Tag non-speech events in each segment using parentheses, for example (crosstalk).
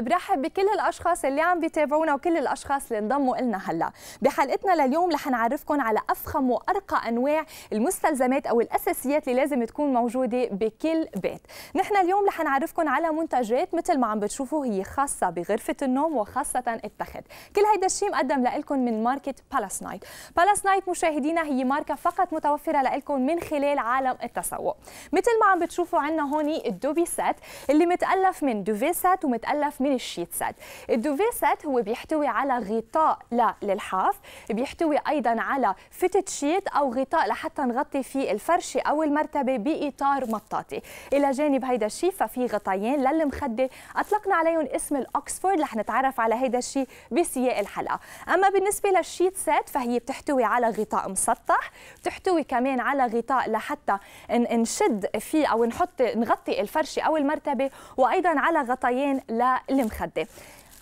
برحب بكل الاشخاص اللي عم بيتابعونا وكل الاشخاص اللي انضموا لنا هلا بحلقتنا لليوم رح نعرفكم على افخم وارقى انواع المستلزمات او الاساسيات اللي لازم تكون موجوده بكل بيت نحن اليوم رح نعرفكم على منتجات مثل ما عم بتشوفوا هي خاصه بغرفه النوم وخاصه التخت كل هيدا الشيء مقدم لكم من ماركه بالاس نايت بالاس نايت مشاهدينا هي ماركه فقط متوفره لكم من خلال عالم التسوق مثل ما عم بتشوفوا عندنا هون الدوبي سات اللي متالف من دوفي سات ومتالف من الشيت سات الدوفي سات هو بيحتوي على غطاء للحاف بيحتوي أيضا على فتت شيت أو غطاء لحتى نغطي فيه الفرشة أو المرتبة بإطار مطاطي إلى جانب هيدا الشيء ففي غطيين للمخدة أطلقنا عليهم اسم الاوكسفورد رح نتعرف على هيدا الشيء بسياق الحلقة أما بالنسبة للشيت سات فهي بتحتوي على غطاء مسطح بتحتوي كمان على غطاء لحتى نشد فيه أو نحط نغطي الفرشة أو المرتبة وأيضا على غطيين لل المخده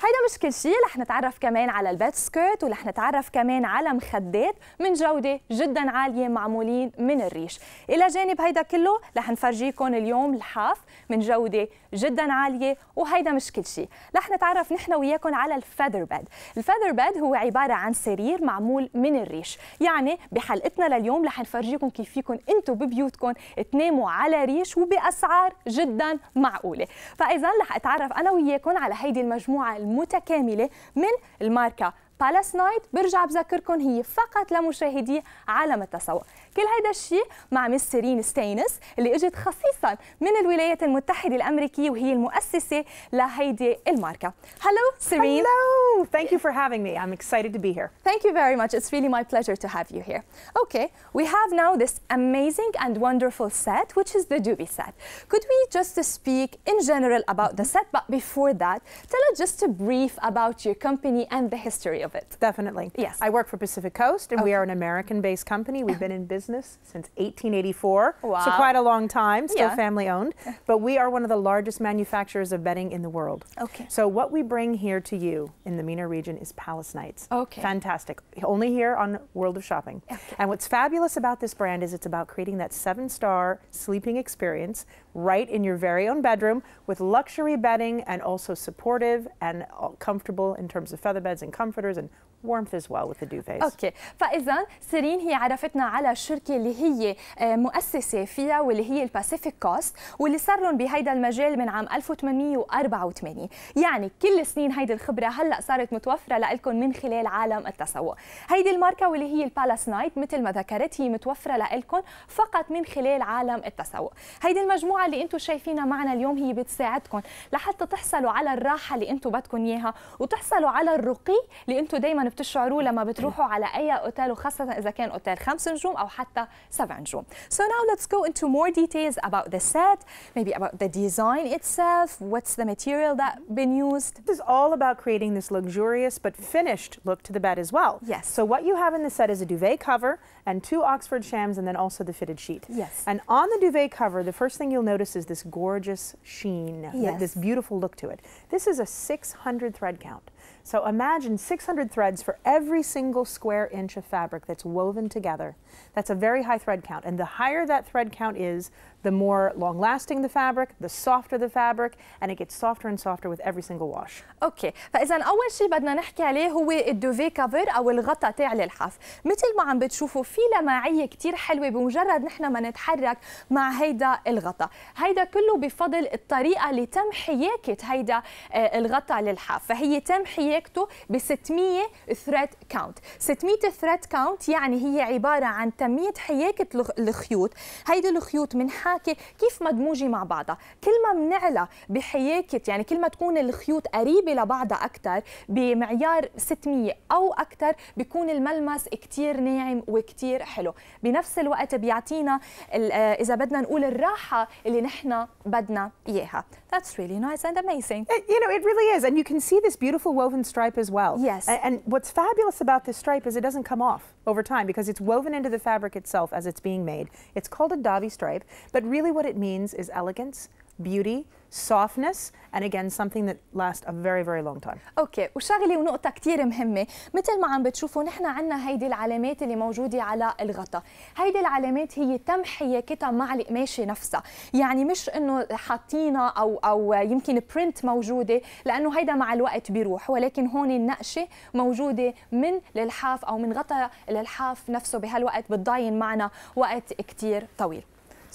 هيدا مش كل شيء رح نتعرف كمان على البات سكيرت ورح نتعرف كمان على مخدات من جودة جدا عالية معمولين من الريش إلى جانب هيدا كله رح نفرجيكم اليوم الحاف من جودة جدا عاليه وهيدا مش كل شيء رح نتعرف نحن وياكم على الفيذر بيد الفيذر بيد هو عباره عن سرير معمول من الريش يعني بحلقتنا لليوم رح نفرجيكم كيف فيكم انتم ببيوتكم تناموا على ريش وباسعار جدا معقوله فاذا رح اتعرف انا وياكم على هيدي المجموعه المتكامله من الماركه بالاس نايت برجع بذكركم هي فقط لمشاهدي عالم التسوق كل هيدا الشيء مع مس ستينس اللي اجت خصيصا من الولايات المتحده الامريكيه وهي المؤسسه لهيدي الماركه هلو سيرين هلو thank you for having me i'm excited to be here thank you very much it's really my pleasure to have you here okay we have now this amazing and wonderful set which is the doobie set could we just speak in general about the set but before that tell us just a brief about your company and the history of of it. Definitely. Yes. I work for Pacific Coast, and okay. we are an American-based company. We've been in business since 1884, wow. so quite a long time, still yeah. family-owned. But we are one of the largest manufacturers of bedding in the world. Okay. So what we bring here to you in the MENA region is Palace Nights. Okay. Fantastic. Only here on World of Shopping. Okay. And what's fabulous about this brand is it's about creating that seven-star sleeping experience right in your very own bedroom with luxury bedding and also supportive and comfortable in terms of feather beds and comforters and warmth as well with the duvets. اوكي فاذا سيرين هي عرفتنا على الشركه اللي هي آه، مؤسسه فيها واللي هي الباسيفيك كوست واللي صار لهم بهيدا المجال من عام 1884 يعني كل سنين هيدي الخبره هلا صارت متوفره لكم من خلال عالم التسوق هيدي الماركه واللي هي البالاس نايت مثل ما ذكرت هي متوفره لكم فقط من خلال عالم التسوق هيدي المجموعه اللي انتم شايفينها معنا اليوم هي بتساعدكم لحتى تحصلوا على الراحه اللي انتم بدكم اياها وتحصلوا على الرقي اللي انتم دائما بتشعروا لما بتروحوا على اي اوتيل وخاصه اذا كان اوتيل خمس نجوم او حتى سبع نجوم. So now let's go into more details about the set, maybe about the design itself, what's the material that been used. This is all about creating this luxurious but finished look to the bed as well. Yes. So what you have in the set is a duvet cover and two Oxford shams and then also the fitted sheet. Yes. And on the duvet cover, the first thing you'll notice is this gorgeous sheen, yes. this beautiful look to it. This is a 600 thread count. So imagine 600 threads for every single square inch of fabric that's woven together. That's a very high thread count. And the higher that thread count is, the more long lasting the fabric the softer the fabric and it gets softer and softer with every single wash اوكي فاذا اول شيء بدنا نحكي عليه هو الدوفي كفر او الغطاء تاع الالحاف مثل ما عم بتشوفوا في لمعيه كثير حلوه بمجرد نحن ما نتحرك مع هيدا الغطاء هيدا كله بفضل الطريقه اللي تم حياكه هيدا آه، الغطاء للحاف فهي تم حياكته ب 600 ثريد كاونت 600 ثريد كاونت يعني هي عباره عن تميه حياكه الخيوط هيدي الخيوط من حال المحاكي كيف مدموجه مع بعضها كل ما بنعلى بحياكه يعني كل ما تكون الخيوط قريبه لبعضها اكثر بمعيار 600 او اكثر بيكون الملمس كثير ناعم وكثير حلو بنفس الوقت بيعطينا آه، اذا بدنا نقول الراحه اللي نحن بدنا اياها That's really nice and amazing. It, you know, it really is. And you can see this beautiful woven stripe as well. Yes. And, and what's fabulous about this stripe is it doesn't come off over time because it's woven into the fabric itself as it's being made. It's called a Davi stripe, but really what it means is elegance, beauty, softness and again something that lasts a very very long time. اوكي وشغله ونقطه كثير مهمه مثل ما عم بتشوفوا نحن عندنا هيدي العلامات اللي موجوده على الغطاء هيدي العلامات هي تم حياكتها مع القماشه نفسها يعني مش انه حاطينها او او يمكن برنت موجوده لانه هيدا مع الوقت بيروح ولكن هون النقشه موجوده من الالحاف او من غطاء الالحاف نفسه بهالوقت بتضاين معنا وقت كثير طويل.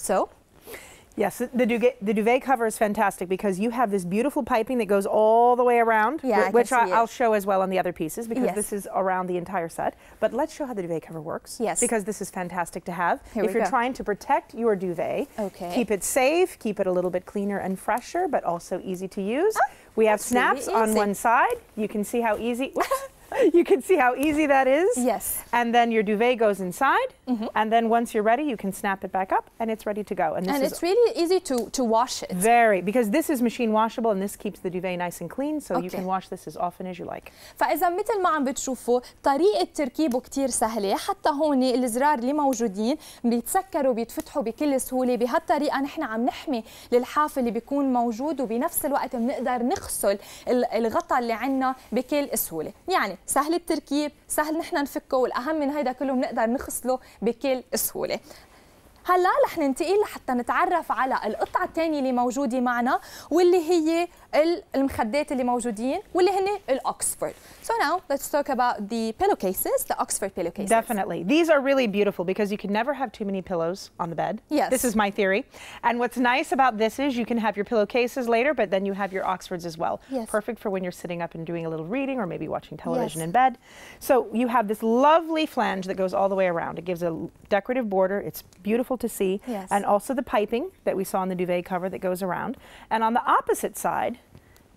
So Yes, the duvet, the duvet, cover is fantastic because you have this beautiful piping that goes all the way around, yeah, which I will show as well on the other pieces because yes. this is around the entire set. But let's show how the duvet cover works yes. because this is fantastic to have. Here if you're go. trying to protect your duvet, okay. keep it safe, keep it a little bit cleaner and fresher, but also easy to use. Oh, we have snaps really on one side. You can see how easy. (laughs) (laughs) you can see how easy that is. Yes. And then your duvet goes inside, mm -hmm. and then once you're ready, you can snap it back up, and it's ready to go. And, and it's really easy to, to wash it. Very, because this is machine washable, and this keeps the duvet nice and clean, so okay. you can wash this as often as you like. فإذا مثل ما عم بتشوفوا طريقة تركيبه كتير سهلة، حتى هون الزرار اللي موجودين بيتسكروا بيتفتحوا بكل سهولة، بهالطريقة نحن عم نحمي للحاف اللي بيكون موجود وبنفس الوقت بنقدر نغسل الغطاء اللي عنا بكل سهولة، يعني سهل التركيب سهل نحن نفكه والاهم من هيدا كله بنقدر نغسله بكل سهوله هلا رح ننتقل لحتى نتعرف على القطعه الثانيه اللي موجوده معنا واللي هي المخدات اللي موجودين واللي هن الاوكسفورد. So now let's talk about the pillowcases, the Oxford pillowcases. Definitely. These are really beautiful because you can never have too many pillows on the bed. Yes. This is my theory. And what's nice about this is you can have your pillowcases later, but then you have your Oxfords as well. Yes. Perfect for when you're sitting up and doing a little reading or maybe watching television yes. in bed. So you have this lovely flange that goes all the way around. It gives a decorative border. It's beautiful to see. Yes. And also the piping that we saw on the duvet cover that goes around. And on the opposite side,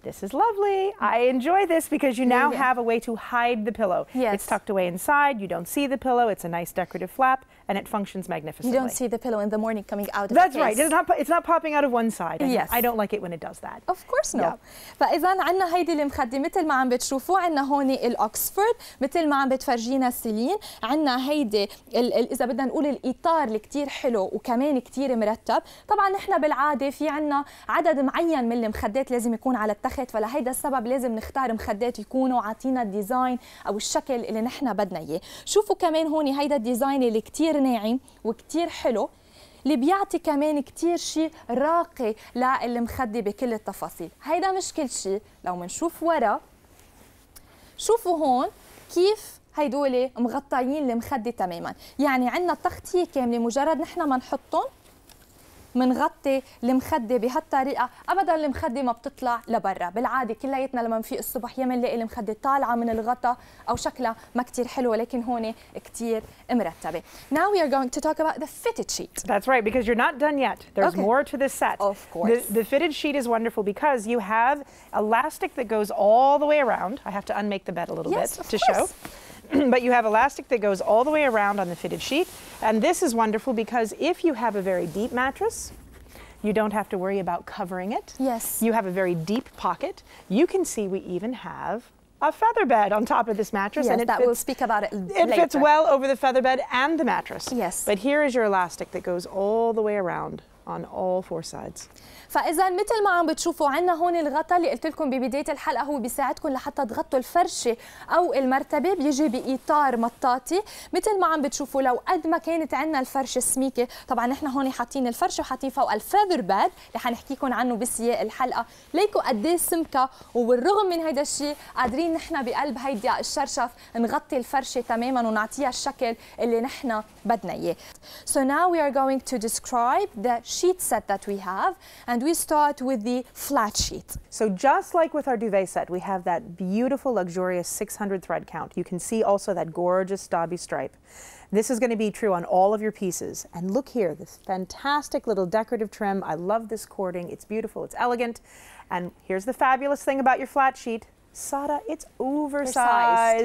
this is lovely. I enjoy this because you now have a way to hide the pillow. Yes. It's tucked away inside. You don't see the pillow. It's a nice decorative flap. and it functions magnificently. You don't see the pillow in the morning coming out of That's right. It's not, it's not popping out of one side. Yes. I don't like it when it does that. Of course not. فإذا عندنا هيدي المخدة مثل ما عم بتشوفوا عندنا هون الأكسفورد مثل ما عم بتفرجينا سيلين عندنا هيدي إذا بدنا نقول الإطار اللي كثير حلو وكمان كثير مرتب طبعا نحن بالعادة في عندنا عدد معين من المخدات لازم يكون على التخت فلهيدا السبب لازم نختار مخدات يكونوا عاطينا الديزاين أو الشكل اللي نحن بدنا إياه شوفوا كمان هون هيدا الديزاين اللي كثير ناعم وكتير حلو اللي بيعطي كمان كتير شيء راقي للمخدة بكل التفاصيل هيدا مش كل شيء لو منشوف ورا شوفوا هون كيف هيدول مغطيين المخدة تماما يعني عندنا التغطية كاملة مجرد نحن ما نحطهم منغطي المخده بهالطريقه ابدا المخده ما بتطلع لبرا بالعاده كلياتنا لما نفيق الصبح يا بنلاقي المخده طالعه من الغطا او شكلها ما كثير حلو لكن هون كثير مرتبه now we are going to talk about the fitted sheet that's right because you're not done yet there's okay. more to this set of course the, the fitted sheet is wonderful because you have elastic that goes all the way around i have to unmake the bed a little yes, bit to course. show (clears throat) but you have elastic that goes all the way around on the fitted sheet. And this is wonderful because if you have a very deep mattress, you don't have to worry about covering it. Yes. You have a very deep pocket. You can see we even have a feather bed on top of this mattress. Yes, and it that fits, we'll speak about it It fits well over the feather bed and the mattress. Yes. But here is your elastic that goes all the way around on all four sides. فاذا مثل ما عم بتشوفوا عنا هون الغطاء اللي قلت لكم ببدايه الحلقه هو بيساعدكم لحتى تغطوا الفرشه او المرتبه بيجي باطار مطاطي مثل ما عم بتشوفوا لو قد ما كانت عنا الفرشه سميكه طبعا نحن هون حاطين الفرشه وحاطين فوق الفيذر باد اللي حنحكيكم عنه بسياق الحلقه ليكو قد ايه سمكه وبالرغم من هيدا الشيء قادرين نحن بقلب هيدي الشرشف نغطي الفرشه تماما ونعطيها الشكل اللي نحن بدنا اياه. So now we are going to describe the sheet set that we have, and we start with the flat sheet. So just like with our duvet set, we have that beautiful, luxurious 600 thread count. You can see also that gorgeous Dobby stripe. This is going to be true on all of your pieces. And look here, this fantastic little decorative trim. I love this cording. It's beautiful, it's elegant. And here's the fabulous thing about your flat sheet. Sada, it's oversized.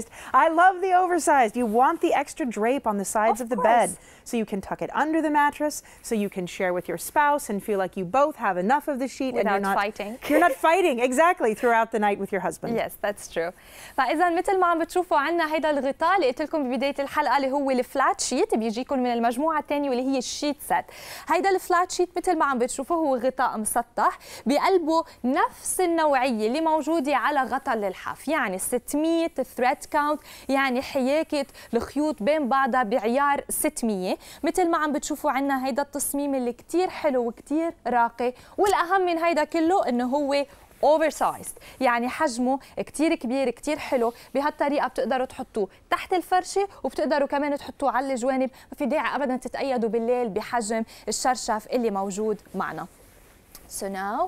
oversized. I love the oversized. You want the extra drape on the sides of, of the course. bed so you can tuck it under the mattress, so you can share with your spouse and feel like you both have enough of the sheet Without and you're not fighting. You're not (laughs) fighting exactly throughout the night with your husband. Yes, that's true. فاذا مثل ما عم بتشوفوا عندنا هيدا الغطاء اللي قلت لكم ببدايه الحلقه اللي هو الفلات شيت بيجيكم من المجموعة الثانيه واللي هي الشيت سيت. هيدا الفلات شيت مثل ما عم بتشوفوا هو غطاء مسطح بقلبه نفس النوعية اللي موجودة على غطاء توصل للحاف يعني 600 ثريد كاونت يعني حياكة الخيوط بين بعضها بعيار 600 مثل ما عم بتشوفوا عنا هيدا التصميم اللي كتير حلو وكتير راقي والأهم من هيدا كله إنه هو اوفر سايزد يعني حجمه كتير كبير كتير حلو بهالطريقه بتقدروا تحطوه تحت الفرشه وبتقدروا كمان تحطوه على الجوانب ما في داعي ابدا تتقيدوا بالليل بحجم الشرشف اللي موجود معنا So now,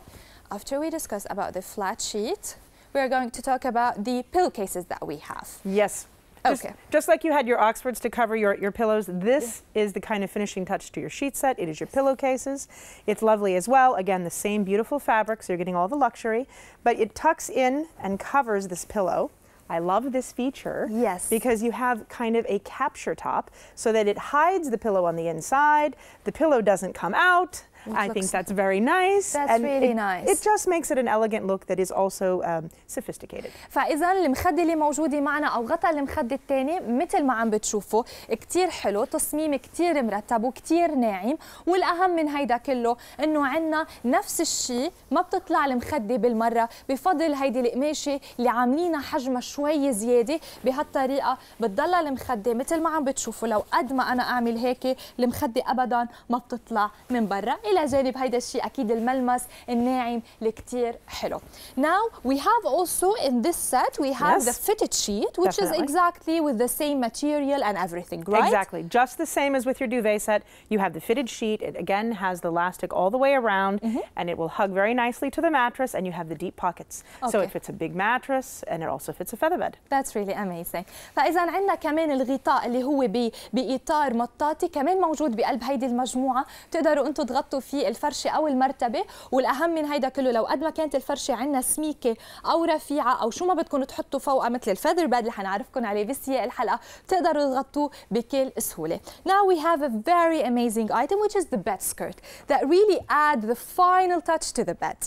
after we discuss about the flat sheet, we're going to talk about the pillowcases that we have. Yes. Just, okay. Just like you had your Oxfords to cover your, your pillows, this yeah. is the kind of finishing touch to your sheet set. It is your pillowcases. It's lovely as well. Again, the same beautiful fabric, so you're getting all the luxury. But it tucks in and covers this pillow. I love this feature. Yes. Because you have kind of a capture top so that it hides the pillow on the inside. The pillow doesn't come out. I think that's very nice. That's and really it, nice. It just makes it an elegant look that is also um, sophisticated. فإذا المخدة اللي موجودة معنا أو غطاء المخدة الثاني مثل ما عم بتشوفوا كثير حلو تصميم كثير مرتب وكثير ناعم والأهم من هيدا كله إنه عنا نفس الشيء ما بتطلع المخدة بالمرة بفضل هيدي القماشة اللي عاملينها حجمها شوي زيادة بهالطريقة بتضلها المخدة مثل ما عم بتشوفوا لو قد ما أنا أعمل هيك المخدة أبدا ما بتطلع من برا الى جانب هيدا الشيء اكيد الملمس الناعم اللي حلو now we have also in this set we have yes. the fitted sheet which Definitely. is exactly with the same material and everything right exactly just the same as with your duvet set you have the fitted sheet it again has the elastic all the way around mm -hmm. and it will hug very nicely to the mattress and you have the deep pockets okay. so it fits a big mattress and it also fits a feather bed that's really amazing فاذا عندنا كمان الغطاء اللي هو باطار مطاطي كمان موجود بقلب هيدي المجموعه بتقدروا انتم تغطوا في الفرشه او المرتبه والاهم من هيدا كله لو قد ما كانت الفرشه عندنا سميكه او رفيعه او شو ما بدكم تحطوا فوقها مثل الفيذر باد اللي حنعرفكم عليه بسياق الحلقه بتقدروا تغطوه بكل سهوله Now we have a very amazing item which is the bed skirt that really add the final touch to the bed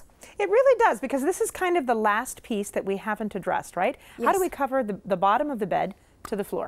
It really does because this is kind of the last piece that we haven't addressed, right? Yes. How do we cover the, the bottom of the bed to the floor?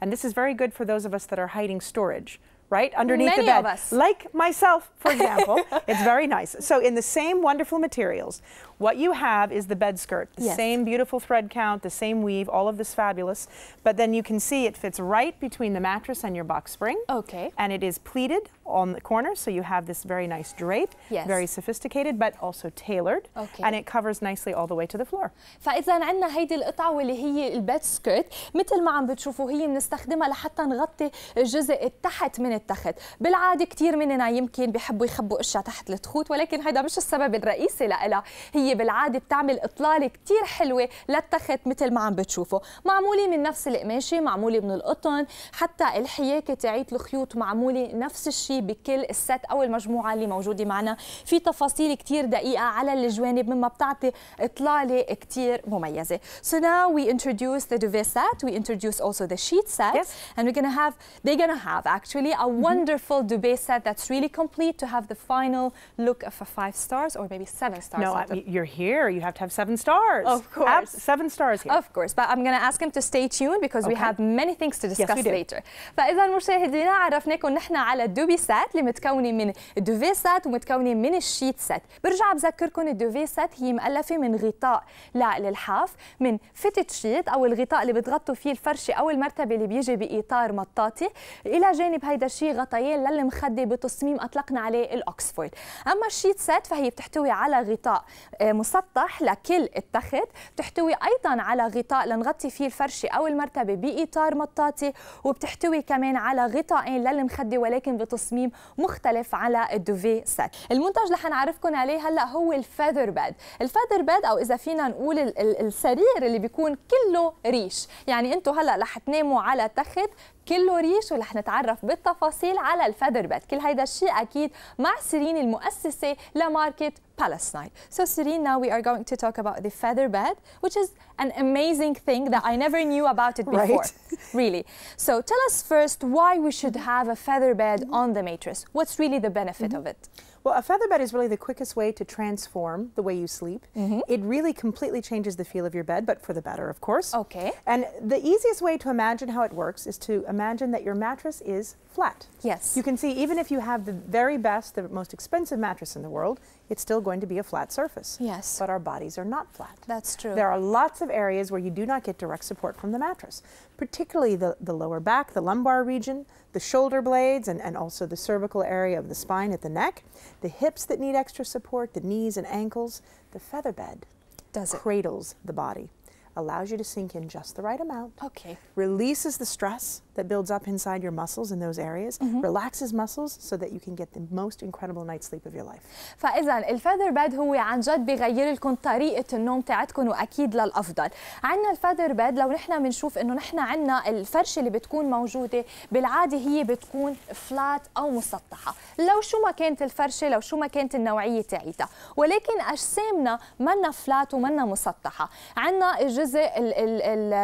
And this is very good for those of us that are hiding storage. right underneath Many the bed. Of us. Like myself, for (laughs) example. it's very nice. So in the same wonderful materials, what you have is the bed skirt, the yes. same beautiful thread count, the same weave, all of this fabulous. But then you can see it fits right between the mattress and your box spring. Okay. And it is pleated on the corner, so you have this very nice drape, yes. very sophisticated, but also tailored. Okay. And it covers nicely all the way to the floor. فإذا عندنا هيدي القطعة واللي هي البيد سكيرت مثل ما عم بتشوفوا هي بنستخدمها لحتى نغطي الجزء التحت من التخت بالعاده كثير مننا يمكن بحبوا يخبوا اشياء تحت التخوت ولكن هذا مش السبب الرئيسي لها هي بالعاده بتعمل اطلاله كثير حلوه للتخت مثل ما عم بتشوفوا معموله من نفس القماشه معموله من القطن حتى الحياكه تاعيت الخيوط معموله نفس الشيء بكل الست او المجموعه اللي موجوده معنا في تفاصيل كثير دقيقه على الجوانب مما بتعطي اطلاله كثير مميزه so now we introduce the duvet set we introduce also the sheet set yes. and we're gonna have they're gonna have actually a a mm-hmm. wonderful mm -hmm. Dubé set that's really complete to have the final look of a five stars or maybe seven stars. No, I mean, you're here. You have to have seven stars. Of course. Ab seven stars here. Of course. But I'm going to ask him to stay tuned because okay. we have many things to discuss yes, later. فإذا مشاهدينا عرفناكم نحن على الدوبي سات اللي متكونة من الدوفي سات ومتكونة من الشيت سات. برجع بذكركم الدوفي سات هي مؤلفة من غطاء للحاف من فتت شيت أو الغطاء اللي بتغطوا فيه الفرشة أو المرتبة اللي بيجي بإطار مطاطي إلى جانب هيدا الشيء شي غطيان للمخده بتصميم اطلقنا عليه الاوكسفورد اما الشيت سيت فهي بتحتوي على غطاء آه، مسطح لكل التخت بتحتوي ايضا على غطاء لنغطي فيه الفرشه او المرتبه باطار مطاطي وبتحتوي كمان على غطاءين للمخده ولكن بتصميم مختلف على الدوفي سيت المنتج اللي حنعرفكم عليه هلا هو الفيذر بيد الفيذر بيد او اذا فينا نقول السرير اللي بيكون كله ريش يعني انتم هلا رح تناموا على تخت كله ريش ورح نتعرف بالتفاصيل على الفادر بات كل هيدا الشيء اكيد مع سيرين المؤسسه لماركت Palestine. So Serene, now we are going to talk about the feather bed, which is an amazing thing that I never knew about it (laughs) before, right. really. So tell us first why we should have a feather bed on the mattress. What's really the benefit mm -hmm. of it? Mm-hmm. Well, a feather bed is really the quickest way to transform the way you sleep. Mm -hmm. It really completely changes the feel of your bed, but for the better, of course. Okay. And the easiest way to imagine how it works is to imagine that your mattress is flat. Yes. You can see even if you have the very best, the most expensive mattress in the world, it's still going going to be a flat surface. Yes. But our bodies are not flat. That's true. There are lots of areas where you do not get direct support from the mattress, particularly the, the lower back, the lumbar region, the shoulder blades, and, and also the cervical area of the spine at the neck, the hips that need extra support, the knees and ankles, the feather bed. Does it? Cradles the body allows you to sink in just the right amount. Okay. Releases the stress that builds up inside your muscles in those areas, mm -hmm. relaxes muscles so that you can get the most incredible night's sleep of your life. فاذا الفيذر باد هو عن جد بغير لكم طريقه النوم تاعتكم واكيد للافضل. عندنا الفيذر باد لو نحن بنشوف انه نحن عندنا الفرشه اللي بتكون موجوده بالعاده هي بتكون فلات او مسطحه، لو شو ما كانت الفرشه لو شو ما كانت النوعيه تاعتها، ولكن اجسامنا منا فلات ومنا مسطحه، عندنا الجزء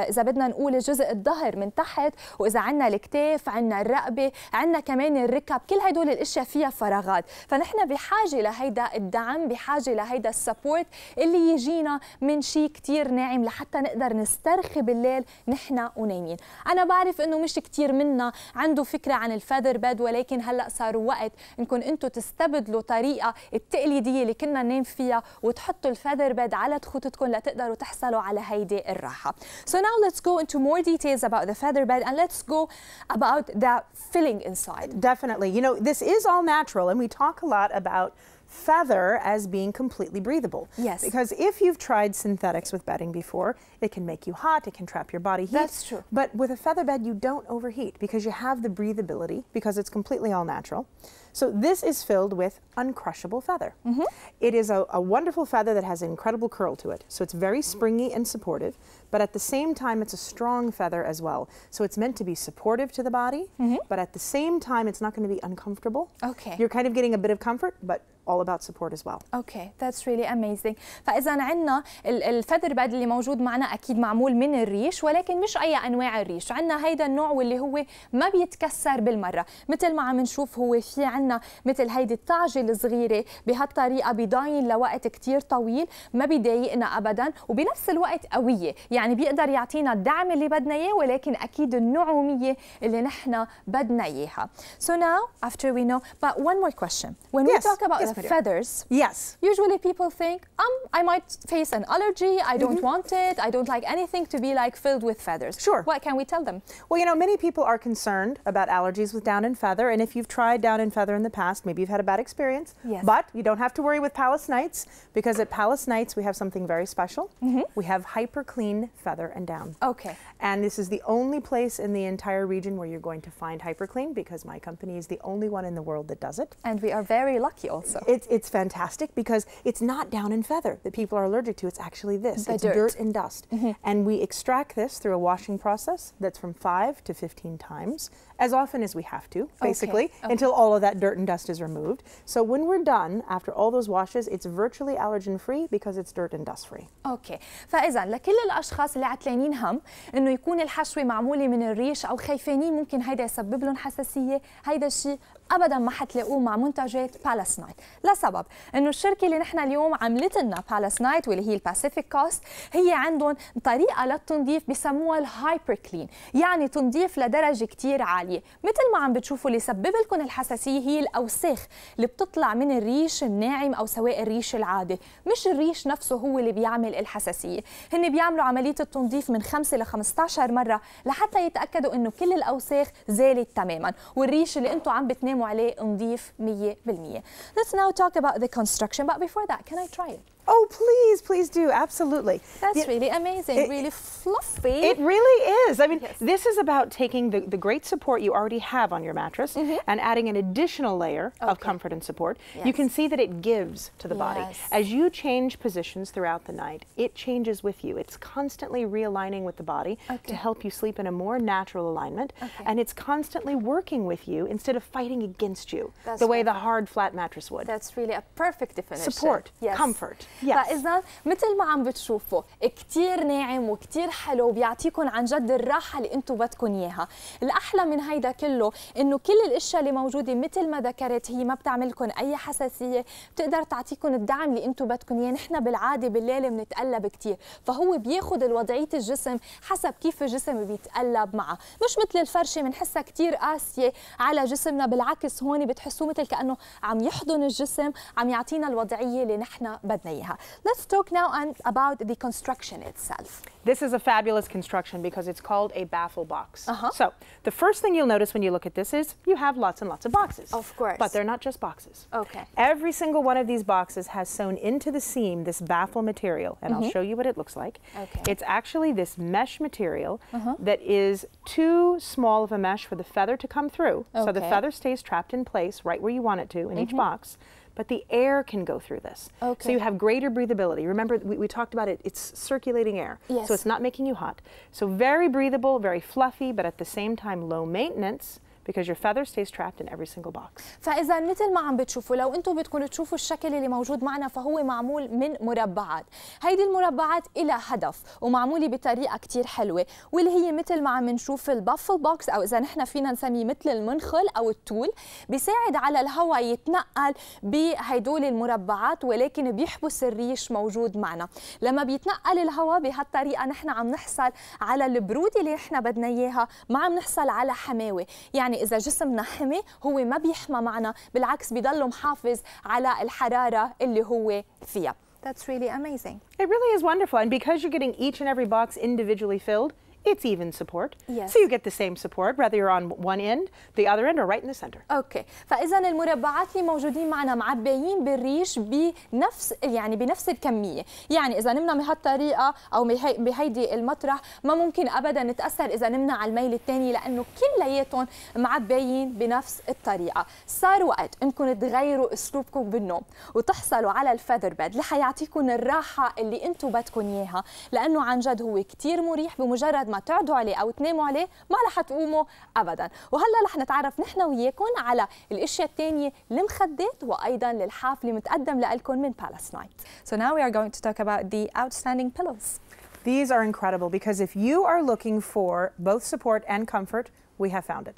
اذا بدنا نقول الجزء الظهر من تحت واذا اذا عندنا الكتاف عندنا الرقبه عندنا كمان الركب كل هدول الاشياء فيها فراغات فنحن بحاجه لهيدا الدعم بحاجه لهيدا السبورت اللي يجينا من شيء كثير ناعم لحتى نقدر نسترخي بالليل نحن ونايمين انا بعرف انه مش كثير منا عنده فكره عن الفادر بيد ولكن هلا صار وقت انكم انتم تستبدلوا طريقه التقليديه اللي كنا ننام فيها وتحطوا الفادر بيد على تخوتكم لتقدروا تحصلوا على هيدي الراحه so now let's go into more details about the feather bed and let's go about that feeling inside. Definitely. You know, this is all natural, and we talk a lot about feather as being completely breathable. Yes. Because if you've tried synthetics with bedding before, it can make you hot, it can trap your body heat. That's true. But with a feather bed, you don't overheat because you have the breathability because it's completely all natural. So this is filled with uncrushable feather. Mm -hmm. It is a, a wonderful feather that has an incredible curl to it. So it's very springy and supportive, but at the same time, it's a strong feather as well. So it's meant to be supportive to the body, mm -hmm. but at the same time, it's not going to be uncomfortable. Okay. You're kind of getting a bit of comfort, but all about support as well. Okay, that's really amazing. فإذا عندنا الفدر باد اللي موجود معنا أكيد معمول من الريش ولكن مش أي أنواع الريش، عندنا هيدا النوع واللي هو ما بيتكسر بالمرة، مثل ما عم نشوف هو في عندنا مثل هيدي الطعجة الصغيرة بهالطريقة بضاين لوقت كثير طويل، ما بيضايقنا أبدا وبنفس الوقت قوية، يعني بيقدر يعطينا الدعم اللي بدنا إياه ولكن أكيد النعومية اللي نحن بدنا إياها. So now after we know, but one more question. When yes. we talk about yes. the feathers. Yes. Usually people think, um, I might face an allergy, I don't mm -hmm. want it, I don't like anything to be like filled with feathers. Sure. What can we tell them? Well, you know, many people are concerned about allergies with down and feather, and if you've tried down and feather in the past, maybe you've had a bad experience, yes. but you don't have to worry with Palace Nights, because at Palace Nights we have something very special. Mm -hmm. We have hyper clean feather and down. Okay. And this is the only place in the entire region where you're going to find hyper clean because my company is the only one in the world that does it. And we are very lucky also. It's, it's fantastic because it's not down and feather that people are allergic to. It's actually this. The it's dirt. dirt and dust. Mm -hmm. And we extract this through a washing process that's from 5 to 15 times, as often as we have to, basically, okay. Okay. until all of that dirt and dust is removed. So when we're done, after all those washes, it's virtually allergen-free because it's dirt and dust-free. Okay. فاذا لكل الاشخاص اللي عتلانين هم انه يكون الحشوه معموله من الريش او خايفانين ممكن هيدا يسبب لهم حساسيه هيدا الشيء ابدا ما حتلاقوه مع منتجات بالاس نايت لسبب انه الشركه اللي نحن اليوم عملت لنا بالاس نايت واللي هي الباسيفيك كوست هي عندهم طريقه للتنظيف بسموها الهايبر كلين يعني تنظيف لدرجه كثير عاليه مثل ما عم بتشوفوا اللي سبب لكم الحساسيه هي الاوساخ اللي بتطلع من الريش الناعم او سواء الريش العادي مش الريش نفسه هو اللي بيعمل الحساسيه هن بيعملوا عمليه التنظيف من 5 ل 15 مره لحتى يتاكدوا انه كل الاوساخ زالت تماما والريش اللي انتم عم بتناموا 100% Let's now talk about the construction but before that can I try it Oh, please, please do. Absolutely. That's the, really amazing. It, really fluffy. It really is. I mean, yes. this is about taking the, the great support you already have on your mattress mm -hmm. and adding an additional layer okay. of comfort and support. Yes. You can see that it gives to the yes. body. As you change positions throughout the night, it changes with you. It's constantly realigning with the body okay. to help you sleep in a more natural alignment. Okay. And it's constantly working with you instead of fighting against you That's the way the hard, flat mattress would. That's really a perfect definition. Support, comfort. yes. فاذا مثل ما عم بتشوفوا كثير ناعم وكثير حلو وبيعطيكم عن جد الراحه اللي انتم بدكم اياها الاحلى من هيدا كله انه كل الاشياء اللي موجوده مثل ما ذكرت هي ما بتعمل لكم اي حساسيه بتقدر تعطيكم الدعم اللي انتم بدكم اياه نحن بالعاده بالليل بنتقلب كثير فهو بياخذ الوضعيه الجسم حسب كيف الجسم بيتقلب معه مش مثل الفرشه بنحسها كثير قاسيه على جسمنا بالعكس هون بتحسوه مثل كانه عم يحضن الجسم عم يعطينا الوضعيه اللي نحن بدنا اياها Let's talk now on, about the construction itself. This is a fabulous construction because it's called a baffle box. Uh -huh. So the first thing you'll notice when you look at this is you have lots and lots of boxes. Of course. But they're not just boxes. Okay. Every single one of these boxes has sewn into the seam this baffle material, and mm -hmm. I'll mm-hmm. show you what it looks like. Okay. It's actually this mesh material uh -huh. that is too small of a mesh for the feather to come through. Okay. So the feather stays trapped in place right where you want it to in mm -hmm. each mm-hmm. box but the air can go through this. Okay. So you have greater breathability. Remember, we, we talked about it, it's circulating air. Yes. So it's not making you hot. So very breathable, very fluffy, but at the same time, low maintenance. because your feather stays trapped in every single box. فاذا مثل ما عم بتشوفوا لو انتم بدكم تشوفوا الشكل اللي موجود معنا فهو معمول من مربعات هيدي المربعات إلى هدف ومعموله بطريقه كثير حلوه واللي هي مثل ما عم نشوف البافل بوكس او اذا نحن فينا نسميه مثل المنخل او التول بيساعد على الهواء يتنقل بهدول المربعات ولكن بيحبس الريش موجود معنا لما بيتنقل الهواء بهالطريقه نحن عم نحصل على البروده اللي نحن بدنا اياها ما عم نحصل على حماوه يعني يعني اذا جسمنا حمي هو ما بيحمى معنا بالعكس بضل محافظ على الحراره اللي هو فيها That's really amazing. It really is wonderful. And because you're getting each and every box individually filled, it's even support. Yes. So you get the same support whether you're on one end, the other end, or right in the center. اوكي، فإذا المربعات اللي موجودين معنا معبيين بالريش بنفس يعني بنفس الكمية، يعني إذا نمنا بهالطريقة أو بهيدي المطرح ما ممكن أبدا نتأثر إذا نمنا على الميل الثاني لأنه كلياتهم معبيين بنفس الطريقة، صار وقت إنكم تغيروا أسلوبكم بالنوم وتحصلوا على الفيذر بيد اللي حيعطيكم الراحة اللي أنتم بدكم إياها، لأنه عن جد هو كثير مريح بمجرد ما ما عليه او تناموا عليه ما رح تقوموا ابدا وهلا رح نتعرف نحن وياكم على الاشياء الثانيه المخدات وايضا للحافل متقدم لكم من بالاس نايت So now we are going to talk about the outstanding pillows. These are incredible because if you are looking for both support and comfort, we have found it.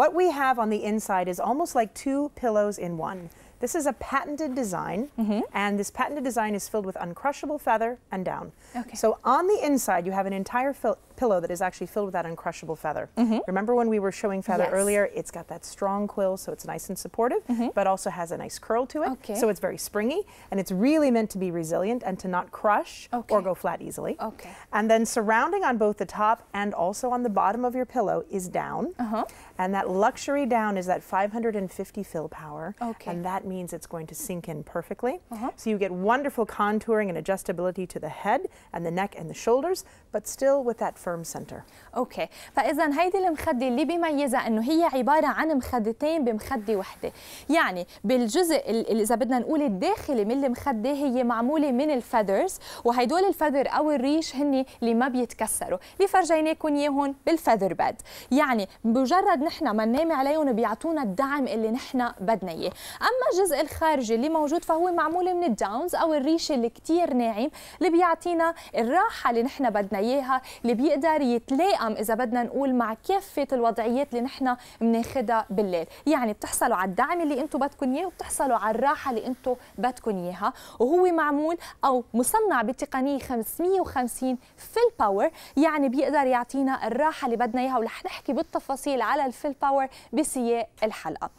What we have on the inside is almost like two pillows in one. This is a patented design, mm -hmm. and this patented design is filled with uncrushable feather and down. Okay. So on the inside, you have an entire fill pillow that is actually filled with that uncrushable feather. Mm -hmm. Remember when we were showing feather yes. earlier? It's got that strong quill, so it's nice and supportive, mm -hmm. but also has a nice curl to it. Okay. So it's very springy, and it's really meant to be resilient and to not crush okay. or go flat easily. Okay. And then surrounding on both the top and also on the bottom of your pillow is down. Uh -huh. And that luxury down is that 550 fill power. Okay. And that means it's going to sink in perfectly. Uh -huh. So you get wonderful contouring and adjustability to the head and the neck and the shoulders, but still with that فيرم سنتر اوكي فاذا هيدي المخده اللي بيميزها انه هي عباره عن مخدتين بمخده وحده يعني بالجزء اللي اذا بدنا نقول الداخلي من المخده هي معموله من الفيذرز وهدول الفذر او الريش هن اللي ما بيتكسروا اللي فرجيناكم اياهم بالفذر باد يعني بمجرد نحن ما ننام عليهم بيعطونا الدعم اللي نحن بدنا اياه اما الجزء الخارجي اللي موجود فهو معمول من الداونز او الريش اللي كتير ناعم اللي بيعطينا الراحه اللي نحن بدنا اياها اللي بيقدر يقدر يتلائم اذا بدنا نقول مع كافه الوضعيات اللي نحن بناخذها بالليل يعني بتحصلوا على الدعم اللي انتم بدكم اياه وبتحصلوا على الراحه اللي انتم بدكم اياها وهو معمول او مصنع بتقنيه 550 فيل باور يعني بيقدر يعطينا الراحه اللي بدنا اياها ورح نحكي بالتفاصيل على الفيل باور بسياق الحلقه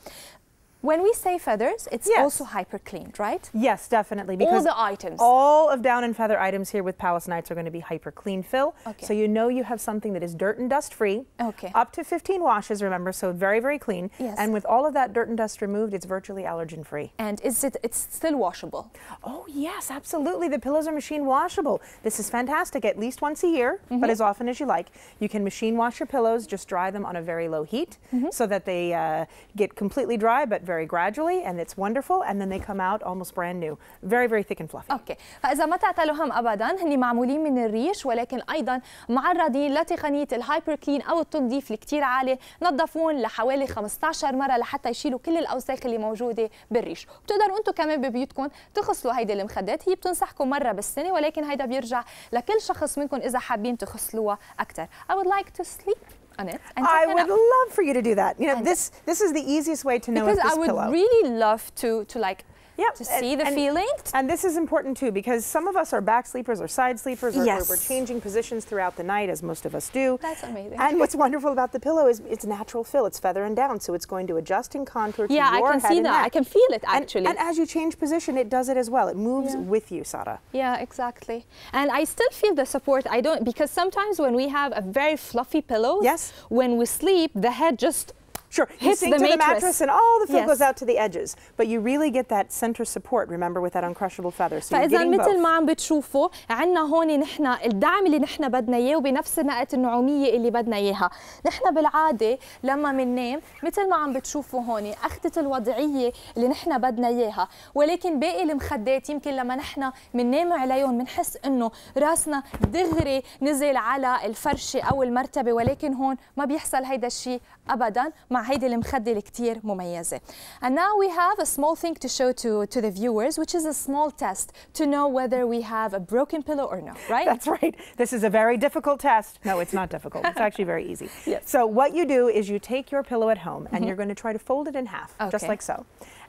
When we say feathers, it's yes. also hyper cleaned, right? Yes, definitely. Because all the items. All of down and feather items here with Palace Knights are going to be hyper clean fill. Okay. So you know you have something that is dirt and dust free. Okay. Up to 15 washes, remember, so very, very clean. Yes. And with all of that dirt and dust removed, it's virtually allergen free. And is it it's still washable? Oh yes, absolutely. The pillows are machine washable. This is fantastic. At least once a year, mm -hmm. but mm-hmm. as often as you like. You can machine wash your pillows, just dry them on a very low heat mm -hmm. so that they uh, get completely dry but very gradually and it's wonderful and then they come out almost brand new very very thick and fluffy اوكي فاذا ما تعتلوهم ابدا هن معمولين من الريش ولكن ايضا معرضين لتقنيه الهايبر كلين او التنظيف الكتير عالي نظفون لحوالي 15 مره لحتى يشيلوا كل الاوساخ اللي موجوده بالريش بتقدروا انتم كمان ببيوتكم تغسلوا هيدي المخدات هي بتنصحكم مره بالسنه ولكن هيدا بيرجع لكل شخص منكم اذا حابين تغسلوها اكثر I would like to sleep Annette. I would love for you to do that. You know, and this this is the easiest way to know because if this I would pillow. really love to to like Yep. To and, see the and, feeling. And this is important too because some of us are back sleepers or side sleepers or, yes. Or we're changing positions throughout the night as most of us do. That's amazing. And what's wonderful about the pillow is it's natural fill. It's feather and down so it's going to adjust in contour to yeah, your I can see that. I can feel it actually. And, and, as you change position it does it as well. It moves yeah. with you, Sarah. Yeah, exactly. And I still feel the support. I don't because sometimes when we have a very fluffy pillow, yes. when we sleep the head just Sure, you hits sink the, to the mattress and all the food yes. goes out to the edges, but you really get that center support. Remember with that uncrushable feather. So فإذا مثل ما عم بتشوفوا عندنا هون نحن الدعم اللي نحن بدنا إياه وبنفس نقط النعومية اللي بدنا إياها. نحن بالعادة لما مننام مثل ما عم بتشوفوا هون أخذت الوضعية اللي نحن بدنا إياها، ولكن باقي المخدات يمكن لما نحن بننام عليهم بنحس إنه راسنا دغري نزل على الفرشة أو المرتبة ولكن هون ما بيحصل هيدا الشيء ابدا مع هيدي المخده مميزه and now we have a small thing to show to to the viewers which is a small test to know whether we have a broken pillow or not right that's right this is a very difficult test no it's not difficult it's actually very easy (laughs) yes. so what you do is you take your pillow at home and mm -hmm. you're going to try to fold it in half okay. just like so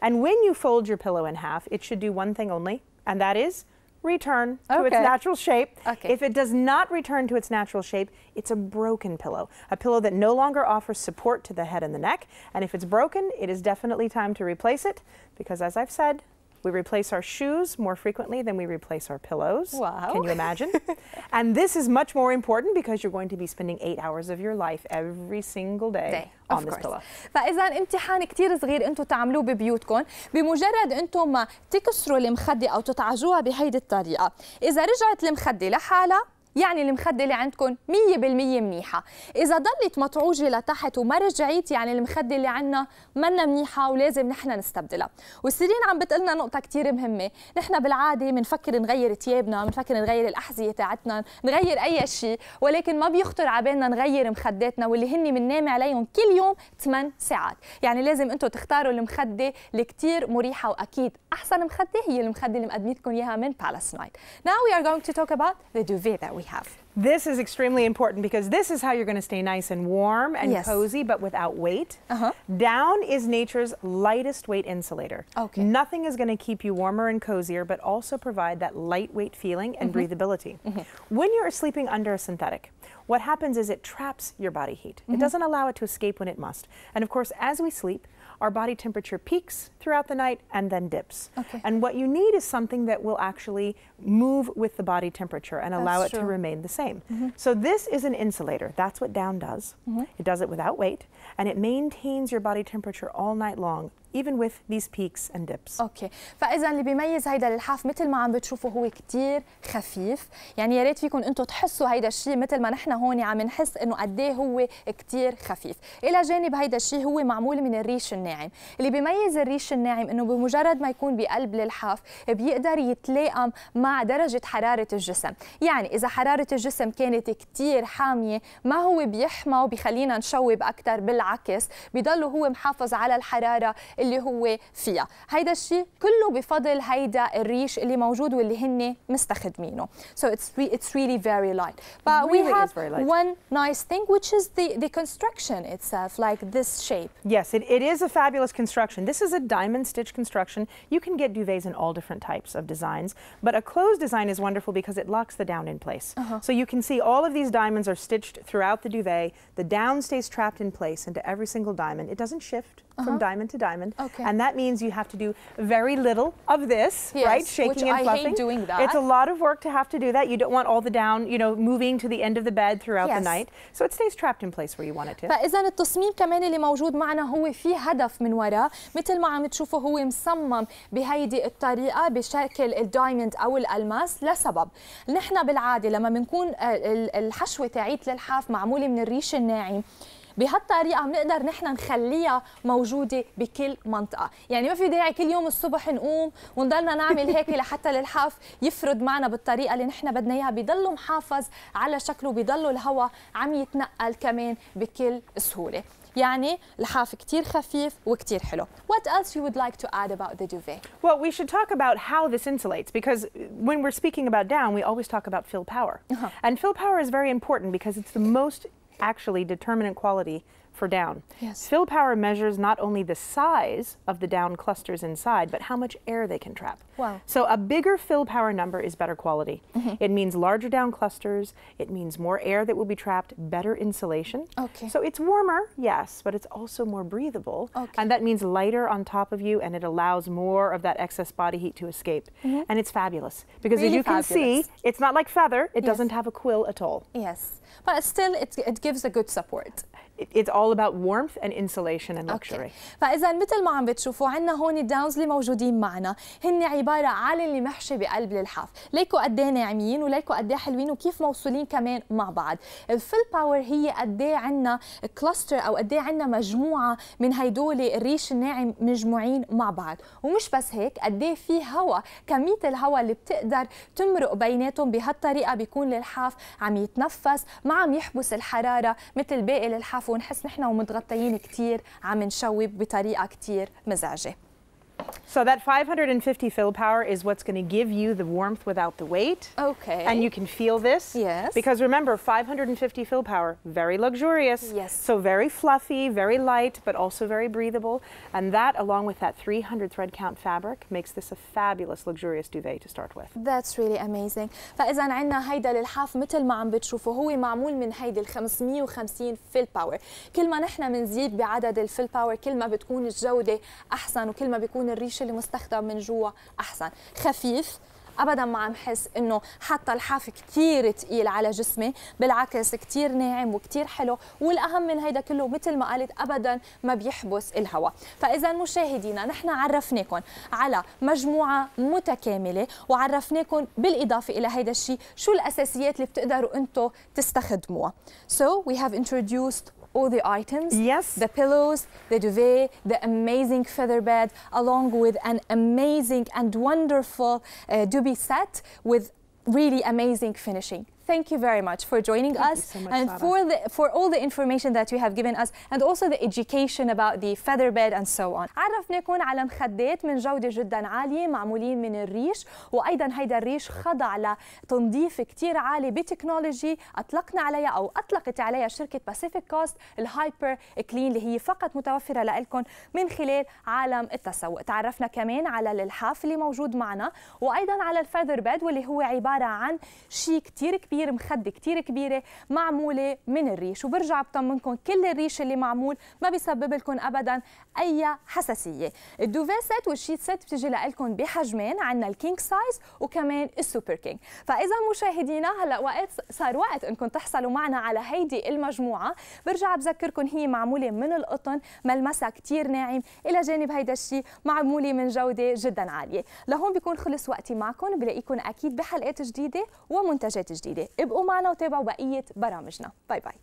and when you fold your pillow in half it should do one thing only and that is return to okay. its natural shape. Okay. If it does not return to its natural shape, it's a broken pillow, a pillow that no longer offers support to the head and the neck. And if it's broken, it is definitely time to replace it because, as I've said, we replace our shoes more frequently than we replace our pillows. Wow. Can you imagine? (laughs) and this is much more important because you're going to be spending eight hours of your life every single day, day. on this pillow. فاذا امتحان كثير صغير انتم تعملوه ببيوتكم بمجرد انتم تكسروا المخده او تتعجوها بهيدي الطريقه اذا رجعت المخده لحالها يعني المخدة اللي عندكم 100% منيحة إذا ضلت مطعوجة لتحت وما رجعت يعني المخدة اللي عندنا منا منيحة ولازم نحن نستبدلها وسيرين عم بتقلنا نقطة كتير مهمة نحن بالعادة بنفكر نغير ثيابنا بنفكر نغير الأحذية تاعتنا نغير أي شيء ولكن ما بيخطر على بالنا نغير مخداتنا واللي هن بننام عليهم كل يوم 8 ساعات يعني لازم أنتم تختاروا المخدة اللي كتير مريحة وأكيد أحسن مخدة هي المخدة اللي مقدمتكم إياها من بالاس نايت Now we are going to talk about the duvet that we we have. This is extremely important because this is how you're going to stay nice and warm and yes. cozy, but without weight. Uh -huh. Down is nature's lightest weight insulator. Okay. Nothing is going to keep you warmer and cozier, but also provide that lightweight feeling and mm -hmm. breathability. Mm -hmm. When you're sleeping under a synthetic, what happens is it traps your body heat. Mm -hmm. It mm-hmm. doesn't allow it to escape when it must. And of course, as we sleep, our body temperature peaks throughout the night and then dips. Okay. And what you need is something that will actually move with the body temperature and That's allow it true. to remain the same. Mm -hmm. So this is an insulator. That's what down does. Mm -hmm. It does it without weight and it maintains your body temperature all night long even with these peaks and dips. اوكي فاذا اللي بيميز هيدا اللحاف مثل ما عم بتشوفوا هو كثير خفيف يعني يا ريت فيكم انتم تحسوا هيدا الشيء مثل ما نحن هون عم نحس انه قد ايه هو كثير خفيف الى جانب هيدا الشيء هو معمول من الريش الناعم اللي بيميز الريش الناعم انه بمجرد ما يكون بقلب اللحاف بيقدر يتلائم مع درجه حراره الجسم يعني اذا حراره الجسم كانت كثير حاميه ما هو بيحمى وبيخلينا نشوب اكثر بالعكس بضل هو محافظ على الحراره اللي هو فيها هيدا الشيء كله بفضل هيدا الريش اللي موجود واللي هن مستخدمينه so it's re it's really very light but really we have one nice thing which is the the construction itself like this shape yes it, it is a fabulous construction this is a diamond stitch construction you can get duvets in all different types of designs but a closed design is wonderful because it locks the down in place uh -huh. so you can see all of these diamonds are stitched throughout the duvet the down stays trapped in place into every single diamond it doesn't shift -huh. from uh-huh. diamond to diamond. Okay. And that means you have to do very little of this, yes, right? Shaking and fluffing. I hate doing that. It's a lot of work to have to do that. You don't want all the down, you know, moving to the end of the bed throughout yes. the night. So it stays trapped in place where you want it to. فإذا التصميم كمان اللي موجود معنا هو في هدف من وراه، مثل ما عم تشوفوا هو مصمم بهيدي الطريقة بشكل الدايموند أو الألماس لسبب، نحن بالعادة لما بنكون الحشوة تاعيت للحاف معمولة من الريش الناعم بهالطريقه بنقدر نحن نخليها موجوده بكل منطقه يعني ما في داعي كل يوم الصبح نقوم ونضلنا نعمل هيك (laughs) لحتى الالحاف يفرد معنا بالطريقه اللي نحن بدنا اياها بضله محافظ على شكله بضله الهواء عم يتنقل كمان بكل سهوله يعني لحاف كتير خفيف وكتير حلو. What else you would like to add about the duvet? Well, we should talk about how this insulates because when we're speaking about down, we always talk about fill power. Uh -huh. And fill power is very important because it's the most actually determinant quality for down. Yes. Fill power measures not only the size of the down clusters inside, but how much air they can trap. Wow. So a bigger fill power number is better quality. Mm -hmm. It means larger down clusters. It means more air that will be trapped, better insulation. Okay. So it's warmer, yes, but it's also more breathable. Okay. And that means lighter on top of you, and it allows more of that excess body heat to escape. Mm -hmm. And it's fabulous. Because really as you fabulous. can see, it's not like feather. It yes. doesn't have a quill at all. Yes. But still, it, it gives a good support. it's all about warmth and insulation and luxury. Okay. فإذا مثل ما عم بتشوفوا عندنا هون الداونز اللي موجودين معنا هن عبارة عن اللي محشي بقلب الحاف، ليكو قد ايه ناعمين وليكو قد ايه حلوين وكيف موصولين كمان مع بعض. الفل باور هي قد ايه عندنا كلستر أو قد ايه عندنا مجموعة من هيدول الريش الناعم مجموعين مع بعض، ومش بس هيك قد ايه في هواء، كمية الهواء اللي بتقدر تمرق بيناتهم بهالطريقة بيكون للحاف عم يتنفس ما عم يحبس الحرارة مثل باقي الحاف ونحس نحن ومتغطيين كثير عم نشوب بطريقه كثير مزعجه So that 550 fill power is what's going to give you the warmth without the weight. Okay. And you can feel this. Yes. Because remember, 550 fill power, very luxurious. Yes. So very fluffy, very light, but also very breathable. And that, along with that 300 thread count fabric, makes this a fabulous, luxurious duvet to start with. That's really amazing. فإذا عنا هيدا الحاف مثل ما عم بتشوفوا هو معمول من هيدي ال 550 fill power. كل ما نحنا منزيد بعدد الفيل power كل ما بتكون الجودة أحسن وكل ما بيكون الريشه اللي مستخدم من جوا احسن خفيف ابدا ما عم حس انه حتى الحاف كثير ثقيل على جسمي بالعكس كثير ناعم وكثير حلو والاهم من هيدا كله مثل ما قالت ابدا ما بيحبس الهواء فاذا مشاهدينا نحن عرفناكم على مجموعه متكامله وعرفناكم بالاضافه الى هيدا الشيء شو الاساسيات اللي بتقدروا انتم تستخدموها so we have introduced all the items. Yes. The pillows, the duvet, the amazing feather bed, along with an amazing and wonderful uh, duvet set with really amazing finishing. Thank you very much for joining Thank us so much, and Sarah. for the, for all the information that you have given us and also the education about the feather bed and so on. عرفناكم على مخدات من جودة جدا عالية معمولين من الريش وأيضا هيدا الريش خضع لتنظيف كتير عالي بتكنولوجي أطلقنا عليها أو أطلقت عليها شركة باسيفيك كوست الهايبر كلين اللي هي فقط متوفرة لكم من خلال عالم التسوق. تعرفنا كمان على الإلحاف اللي موجود معنا وأيضا على الفيذر بيد واللي هو عبارة عن شيء كتير كبير كتير مخده كتير كبيره معموله من الريش وبرجع بطمنكم كل الريش اللي معمول ما بيسبب لكم ابدا اي حساسيه الدوفي سيت والشيت سيت بتجي لكم بحجمين عندنا الكينج سايز وكمان السوبر كينج فاذا مشاهدينا هلا وقت صار وقت انكم تحصلوا معنا على هيدي المجموعه برجع بذكركم هي معموله من القطن ملمسها كتير ناعم الى جانب هيدا الشيء معموله من جوده جدا عاليه لهون بيكون خلص وقتي معكم بلاقيكم اكيد بحلقات جديده ومنتجات جديده ابقوا معنا وتابعوا بقية برامجنا باي باي